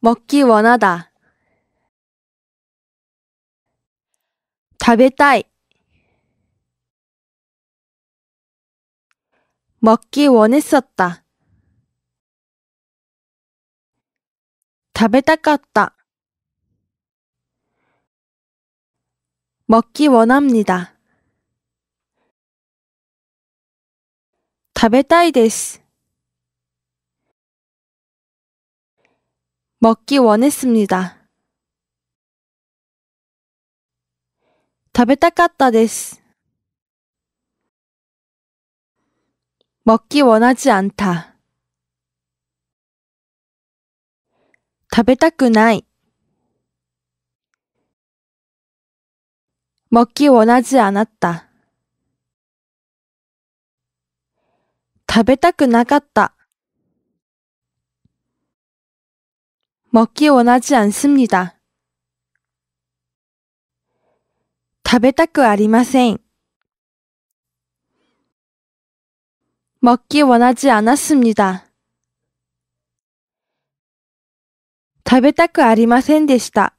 먹기원하다食べたい먹기원했었다食べたかった먹기원합니다食べたいです。먹기원했습니다食べたかったです。먹기원하지않다食べたくない먹기원하지않았다食べたくなかった。먹기원하지않습니다食べたくありません。먹기원하지않았습니 다。 食べたくありませんでした。